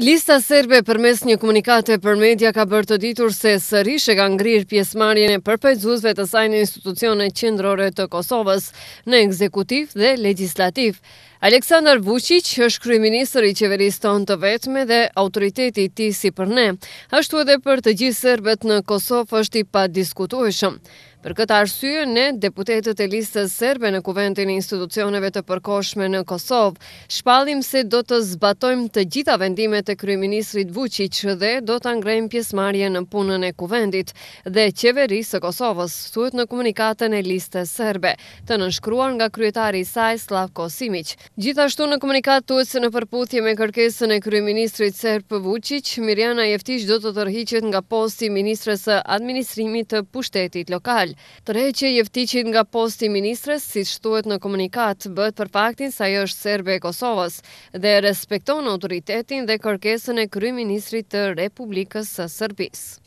Lista serbe për mes një komunikate për media ka bërë të ditur se sërish e ka ngrirë pjesmarjene për pëjtëzuzve të sajnë institucione qëndrore të Kosovës në ekzekutiv dhe legislativ. Aleksandar Vucic është kryeministër i qeverisë tonë të vetme dhe autoriteti i tij si për ne, ashtu edhe për të gjithë serbët në Kosovë është i padiskutueshëm. diskutueshëm. Për këtë arsye, ne deputetët e listës serbe në kuventin e institucioneve të përkoshme në Kosovë, shpallim se do të zbatojmë të gjitha vendimet e kryeministrit Vučić dhe do ta ngrejmë pjesëmarrjen në punën e kuventit dhe qeverisë së Kosovës, thuhet në komunikatën e listës serbe, të nënshkruar nga kryetari i saj Slavko Simić. Gjithashtu në komunikat thuhet se në përputhje me kërkesën e kryeministrit serb Vučić, Mirjana Jeftić do të tërhiqet nga posti ministres së administrimit të pushtetit lokal. Të drejtë je vtiçit nga posti i ministres siç thuhet në komunikat bëhet për faktin se ajo është serbe e Kosovës dhe respekton autoritetin dhe kërkesën e kryeministrit të Republikës së Serbisë.